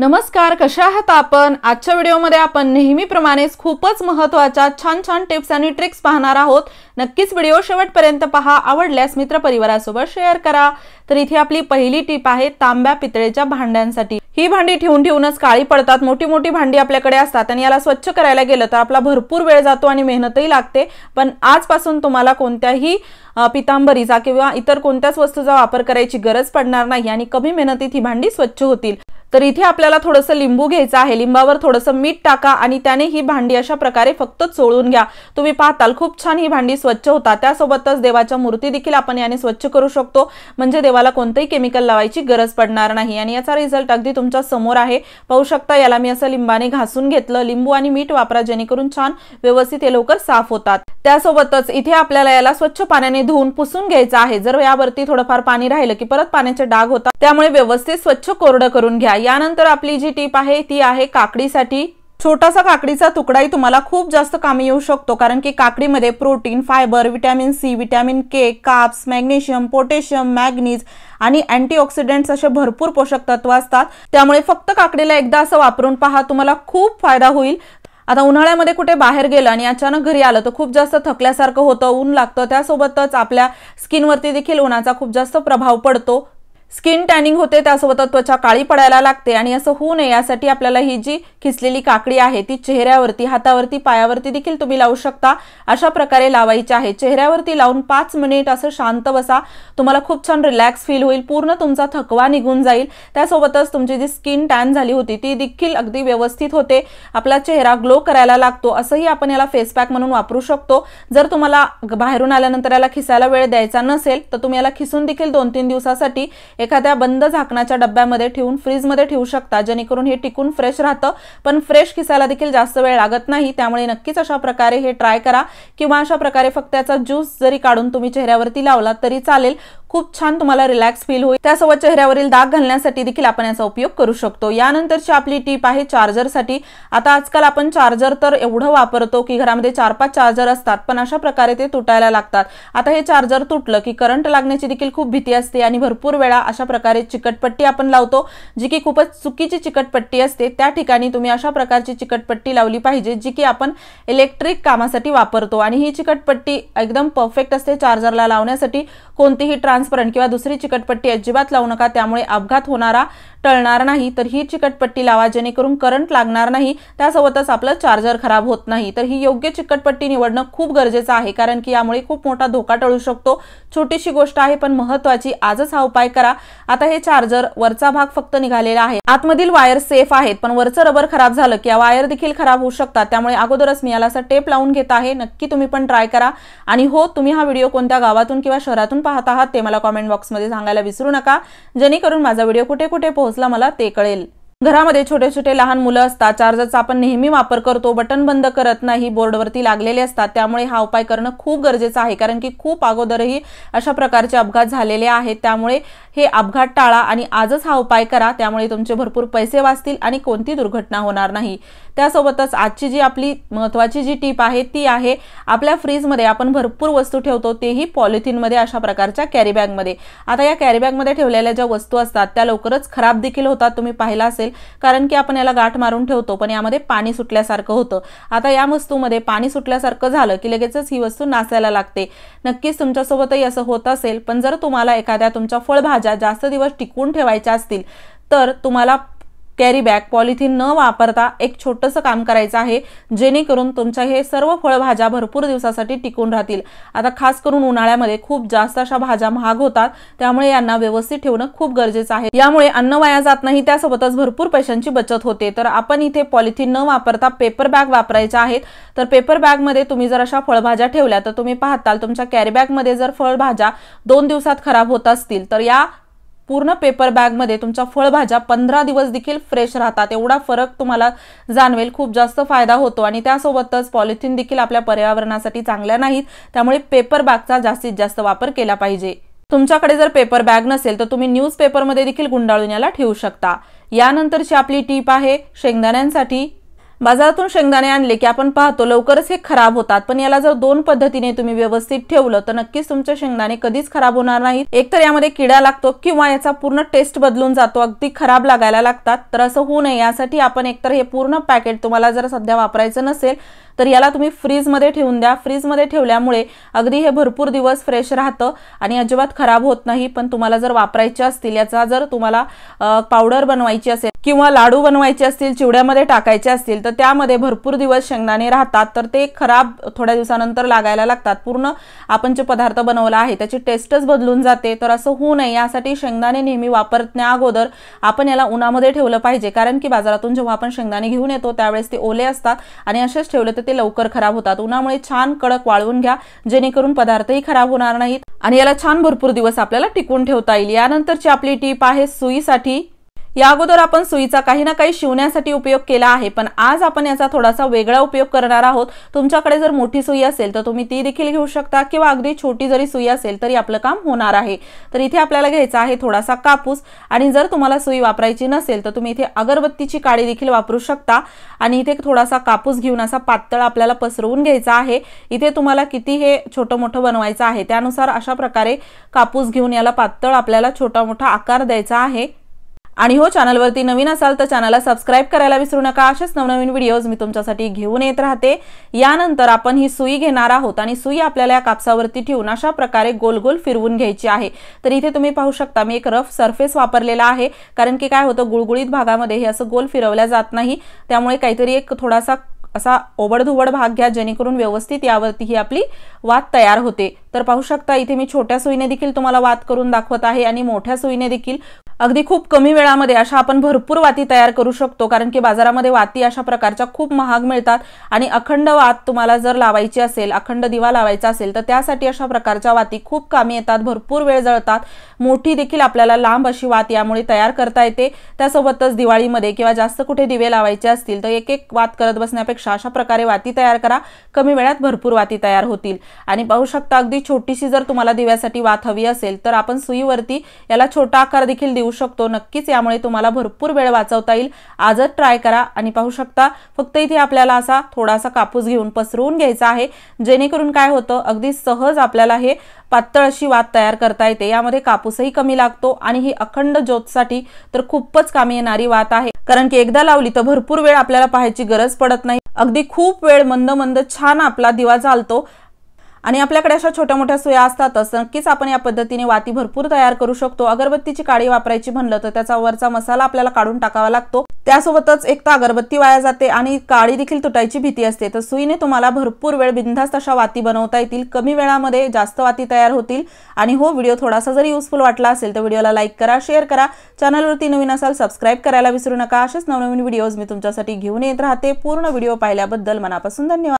नमस्कार कशा आहात आपण आजच्या व्हिडिओमध्ये आपण नेहमीप्रमाणेच खूपच महत्वाच्या छान छान टिप्स आणि ट्रिक्स पाहणार आहोत नक्कीच व्हिडिओ शेवटपर्यंत पहा आवडल्यास मित्रपरिवारासोबत शेअर करा तर इथे आपली पहिली टीप आहे तांब्या पितळेच्या भांड्यांसाठी ही भांडी ठेवून ठेवूनच काळी पडतात मोठी मोठी भांडी आपल्याकडे असतात आणि याला स्वच्छ करायला गेलं तर आपला भरपूर वेळ जातो आणि मेहनतही लागते पण आजपासून तुम्हाला कोणत्याही पितांबरीचा किंवा इतर कोणत्याच वस्तूचा वापर करायची गरज पडणार नाही आणि कमी मेहनतीत ही भांडी स्वच्छ होतील तर इथे आपल्याला थोडंसं लिंबू घ्यायचं आहे लिंबावर थोडंसं मीठ टाका आणि त्याने ही भांडी अशा प्रकारे फक्त चोळून घ्या तुम्ही पाहताल खूप छान ही भांडी स्वच्छ होता त्यासोबतच देवाच्या मूर्ती देखील आपण याने स्वच्छ करू शकतो म्हणजे देवाला कोणतंही केमिकल लावायची गरज पडणार नाही आणि याचा रिझल्ट अगदी तुमच्या समोर आहे पाहू शकता याला मी असं लिंबाने घासून घेतलं लिंबू आणि मीठ वापरा जेणेकरून छान व्यवस्थित हे लवकर साफ होतात त्यासोबतच इथे आपल्याला याला स्वच्छ पाण्याने धुवून पुसून घ्यायचं आहे जर यावरती थोडंफार पाणी राहिलं की परत पाण्याचे डाग होतात त्यामुळे व्यवस्थित स्वच्छ कोरडं करून घ्या यानंतर आपली जी टीप आहे ती आहे काकडीसाठी छोटासा काकडीचा तुकडाही तुम्हाला खूप जास्त कामी येऊ शकतो कारण की काकडीमध्ये protein fibre vitamin C vitamin K काप्स मॅग्नेशियम पोटॅशियम मॅग्नीज आणि अँटीऑक्सिडंट्स असे भरपूर पोषक तत्व असतात त्यामुळे फक्त काकडीला एकदा असं वापरून पहा तुम्हाला खूप फायदा होईल आता उन्हाळ्यामध्ये कुठे बाहेर गेलं आणि अचानक घरी आलं तर खूप जास्त थकल्यासारखं होतं ऊन लागतं त्यासोबतच आपल्या स्किनवरती देखील उन्हाचा खूप जास्त प्रभाव पडतो स्किन टॅनिंग होते त्यासोबत त्वचा काळी पडायला लागते आणि असं होऊ नये यासाठी आपल्याला ही जी खिसलेली काकडी आहे ती चेहऱ्यावरती हातावरती पायावरती देखील तुम्ही लावू शकता अशा प्रकारे लावायची आहे चेहऱ्यावरती लावून पाच मिनिट असं शांत बसा तुम्हाला खूप छान रिलॅक्स फील होईल पूर्ण तुमचा थकवा निघून जाईल त्यासोबतच तुमची जी स्किन टॅन झाली होती ती देखील अगदी व्यवस्थित होते आपला चेहरा ग्लो करायला लागतो असंही आपण याला फेसपॅक म्हणून वापरू शकतो जर तुम्हाला बाहेरून आल्यानंतर याला खिसायला वेळ द्यायचा नसेल तर तुम्ही याला खिसून देखील दोन तीन दिवसासाठी एखाद्या बंद झाकणाच्या डब्यामध्ये ठेवून फ्रीजमध्ये ठेवू शकता जेणेकरून हे टिकून फ्रेश राहतं पण फ्रेश खिसायला देखील जास्त वेळ लागत नाही त्यामुळे नक्कीच अशा प्रकारे हे ट्राय करा किंवा अशा प्रकारे फक्त त्याचा ज्यूस जरी काढून तुम्ही चेहऱ्यावरती लावला तरी चालेल खूप छान तुम्हाला रिलॅक्स फील होईल त्यासोबत चेहऱ्यावरील दाग घालण्यासाठी देखील आपण याचा उपयोग करू शकतो यानंतरची आपली टीप आहे चार्जरसाठी आता आजकाल आपण चार्जर तर एवढं वापरतो की घरामध्ये चार पाच चार्जर असतात पण अशा प्रकारे ते तुटायला लागतात आता हे चार्जर तुटलं की करंट लागण्याची देखील खूप भीती असते आणि भरपूर वेळा अशा प्रकारे चिकटपट्टी आपण लावतो जी की खूपच चुकीची चिकटपट्टी असते त्या ठिकाणी तुम्ही अशा प्रकारची चिकटपट्टी लावली पाहिजे जी की आपण इलेक्ट्रिक कामासाठी वापरतो आणि ही चिकटपट्टी एकदम परफेक्ट असते चार्जरला लावण्यासाठी कोणतीही ट्रान्सपरंट किंवा दुसरी चिकटपट्टी अजिबात लावू नका त्यामुळे अपघात होणारा टळणार नाही तर ही चिकटपट्टी लावा जेणेकरून करंट लागणार नाही त्यासोबतच आपलं चार्जर खराब होत नाही तर ही योग्य चिकटपट्टी निवडणं खूप गरजेचं आहे कारण की यामुळे खूप मोठा धोका टळू शकतो छोटीशी गोष्ट आहे पण महत्वाची आजच हा उपाय करा आता हे चार्जर वरचा भाग फक्त निघालेला आहे आतमधील वायर सेफ आहेत पण वरचं रबर खराब झालं की वायर देखील खराब होऊ शकतात त्यामुळे अगोदरच मी याला असा टेप लावून घेत आहे नक्की तुम्ही पण ट्राय करा आणि हो तुम्ही हा व्हिडिओ कोणत्या गावातून किंवा शहरातून पाहत आहात ते मला कॉमेंट बॉक्समध्ये सांगायला विसरू नका जेणेकरून माझा व्हिडिओ कुठे कुठे पोहोच पोहोचला मला ते कळेल घरामध्ये छोटे छोटे लहान मुलं असतात चार्जरचा आपण नेहमी वापर करतो बटन बंद करत नाही बोर्डवरती लागलेले असतात त्यामुळे हा उपाय करणं खूप गरजेचं आहे कारण की खूप अगोदरही अशा प्रकारचे अपघात झालेले आहेत त्यामुळे हे अपघात टाळा आणि आजच हा उपाय करा त्यामुळे तुमचे भरपूर पैसे वाचतील आणि कोणती दुर्घटना होणार नाही त्यासोबतच आजची जी आपली महत्वाची जी टीप आहे ती आहे आपल्या फ्रीजमध्ये आपण भरपूर वस्तू ठेवतो तेही पॉलिथिनमध्ये अशा प्रकारच्या कॅरीबॅगमध्ये आता या कॅरीबॅगमध्ये ठेवलेल्या ज्या वस्तू असतात त्या लवकरच खराब देखील होतात तुम्ही पाहिला असेल असेल कारण की आपण याला गाठ मारून ठेवतो पण यामध्ये पाणी सुटल्यासारखं होतं आता या वस्तूमध्ये पाणी सुटल्यासारखं झालं की लगेचच ही वस्तू नासायला लागते नक्कीच तुमच्यासोबतही असं होत असेल पण जर तुम्हाला एखाद्या तुमच्या फळभाज्या जास्त दिवस टिकवून ठेवायच्या असतील तर तुम्हाला कॅरी बॅग पॉलिथिन न वापरता एक छोटंसं काम करायचं आहे जेणेकरून तुमच्या हे सर्व फळभाज्या भरपूर दिवसासाठी टिकून राहतील आता खास करून उन्हाळ्यामध्ये खूप जास्त अशा भाज्या महाग होतात त्यामुळे यांना व्यवस्थित ठेवणं खूप गरजेचं आहे यामुळे अन्न वाया जात नाही त्यासोबतच भरपूर पैशांची बचत होते तर आपण इथे पॉलिथिन न वापरता पेपर बॅग वापरायच्या आहेत तर पेपर बॅगमध्ये तुम्ही जर अशा फळभाज्या ठेवल्या तर तुम्ही पाहताल तुमच्या कॅरी बॅगमध्ये जर फळभाज्या दोन दिवसात खराब होत असतील तर या पूर्ण पेपर बॅगमध्ये तुमच्या फळभाज्या पंधरा दिवस देखील फ्रेश राहतात एवढा फरक तुम्हाला जाणवेल खूप जास्त फायदा होतो आणि त्यासोबतच पॉलिथिन देखील आपल्या पर्यावरणासाठी चांगल्या नाहीत त्यामुळे पेपर बॅगचा जास्तीत जास्त वापर केला पाहिजे तुमच्याकडे जर पेपर बॅग नसेल तर तुम्ही न्यूज पेपरमध्ये देखील गुंडाळून याला ठेवू शकता यानंतरची आपली टीप आहे शेंगदाण्यांसाठी बाजारातून शेंगदाणे आणले की आपण पाहतो लवकरच हे खराब होतात पण याला जर दोन पद्धतीने तुम्ही व्यवस्थित ठेवलं तर नक्कीच तुमचे शेंगदाणे कधीच खराब होणार नाहीत एकतर यामध्ये किडा लागतो किंवा याचा पूर्ण टेस्ट बदलून जातो अगदी खराब लागायला लागतात तर असं होऊ नये यासाठी आपण एकतर हे पूर्ण पॅकेट तुम्हाला जर सध्या वापरायचं नसेल तर याला तुम्ही फ्रीजमध्ये ठेवून द्या फ्रीजमध्ये ठेवल्यामुळे अगदी हे भरपूर दिवस फ्रेश राहतं आणि अजिबात खराब होत नाही पण तुम्हाला जर वापरायचे असतील याचा जर तुम्हाला पावडर बनवायची असेल किंवा लाडू बनवायचे असतील चिवड्यामध्ये टाकायचे असतील तर त्यामध्ये भरपूर दिवस शेंगदाणे राहतात तर ते खराब थोड्या दिवसानंतर लागायला लागतात पूर्ण आपण जे पदार्थ बनवला आहे त्याची टेस्टच बदलून जाते तर असं होऊ नये यासाठी शेंगदाणे नेहमी वापरण्या अगोदर आपण याला उन्हामध्ये ठेवलं पाहिजे कारण की बाजारातून जेव्हा आपण शेंगदाणे घेऊन येतो त्यावेळेस ते ओले असतात आणि असेच ठेवले तर ते लवकर खराब होतात उन्हामुळे छान कडक वाळवून घ्या जेणेकरून पदार्थही खराब होणार नाहीत आणि याला छान भरपूर दिवस आपल्याला टिकून ठेवता येईल यानंतरची आपली टीप आहे सुईसाठी या अगोदर आपण सुईचा काही ना काही शिवण्यासाठी उपयोग केला आहे पण आज आपण याचा थोडासा वेगळा उपयोग करणार आहोत तुमच्याकडे जर मोठी सुई असेल तर तुम्ही ती देखील घेऊ शकता किंवा अगदी छोटी जरी सुई असेल तरी आपलं काम होणार आहे तर इथे आपल्याला घ्यायचा आहे थोडासा कापूस आणि जर तुम्हाला सुई वापरायची नसेल तर तुम्ही इथे अगरबत्तीची काडी देखील वापरू शकता आणि इथे थोडासा कापूस घेऊन असा पातळ आपल्याला पसरवून घ्यायचा आहे इथे तुम्हाला किती हे छोटं मोठं बनवायचं आहे त्यानुसार अशा प्रकारे कापूस घेऊन याला पातळ आपल्याला छोटा मोठा आकार द्यायचा आहे आणि हो चॅनलवरती नवीन असाल तर चॅनलला सबस्क्राईब करायला विसरू नका अशाच नवनवीन व्हिडिओज मी तुमच्यासाठी घेऊन येत राहते यानंतर आपण ही सुई घेणार आहोत आणि सुई आपल्याला या कापसावरती ठेवून अशा प्रकारे गोल गोल फिरवून घ्यायची आहे तर इथे तुम्ही पाहू शकता मी एक रफ सरफेस वापरलेला आहे कारण की काय होतं गुळगुळीत भागामध्ये हे असं गोल फिरवल्या जात नाही त्यामुळे काहीतरी एक थोडासा असा ओबडधुबड भाग घ्या जेणेकरून व्यवस्थित यावरती ही आपली वात तयार होते तर पाहू शकता इथे मी छोट्या सुईने देखील तुम्हाला वात करून दाखवत आहे आणि मोठ्या सुईने देखील अगदी खूप कमी वेळामध्ये अशा आपण भरपूर वाती तयार करू शकतो कारण की बाजारामध्ये वाती अशा प्रकारच्या खूप महाग मिळतात आणि अखंड वात तुम्हाला जर लावायची असेल अखंड दिवा लावायचा असेल तर त्यासाठी अशा प्रकारच्या वाती खूप कामी येतात भरपूर वेळ जळतात मोठी देखील आपल्याला लांब अशी वात यामुळे तयार करता येते त्यासोबतच दिवाळीमध्ये किंवा जास्त कुठे दिवे लावायचे असतील तर एक एक वात करत बसण्यापेक्षा अशा प्रकारे वाती तयार करा कमी वेळात भरपूर वाती तयार होतील आणि पाहू शकता अगदी छोटीशी जर तुम्हाला दिव्यासाठी वात हवी असेल तर आपण सुईवरती याला छोटा आकार देखील देऊ येऊ शकतो नक्कीच यामुळे तुम्हाला भरपूर वेळ वाचवता येईल आजच ट्राय करा आणि पाहू शकता फक्त इथे आपल्याला असा थोडासा कापूस घेऊन पसरवून घ्यायचा आहे जेणेकरून काय होतं अगदी सहज आपल्याला हे पातळ अशी वात तयार करता येते यामध्ये कापूसही कमी लागतो आणि ही अखंड ज्योतसाठी तर खूपच कामी येणारी वात आहे कारण की एकदा लावली तर भरपूर वेळ आपल्याला पाहायची गरज पडत नाही अगदी खूप वेळ मंद मंद छान आपला दिवा चालतो आणि आपल्याकडे अशा छोट्या मोठ्या सुया असतातच नक्कीच आपण या पद्धतीने वाती भरपूर तयार करू शकतो अगरबत्तीची काळी वापरायची म्हणलं तर त्याचा वरचा मसाला आपल्याला काढून टाकावा लागतो त्यासोबतच एक तर अगरबत्ती वाया जाते आणि काळी देखील तुटायची भीती असते तर सुईने तुम्हाला भरपूर वेळ बिंधास्त अशा वाती बनवता येतील कमी वेळामध्ये जास्त वाती तयार होतील आणि हो व्हिडिओ थोडासा जरी युजफुल वाटला असेल तर व्हिडिओला लाईक करा शेअर करा चॅनलवरती नवीन असाल सबस्क्राईब करायला विसरू नका असेच नवनवीन व्हिडिओज मी तुमच्यासाठी घेऊन येत राहते पूर्ण व्हिडिओ पाहिल्याबद्दल मनापासून धन्यवाद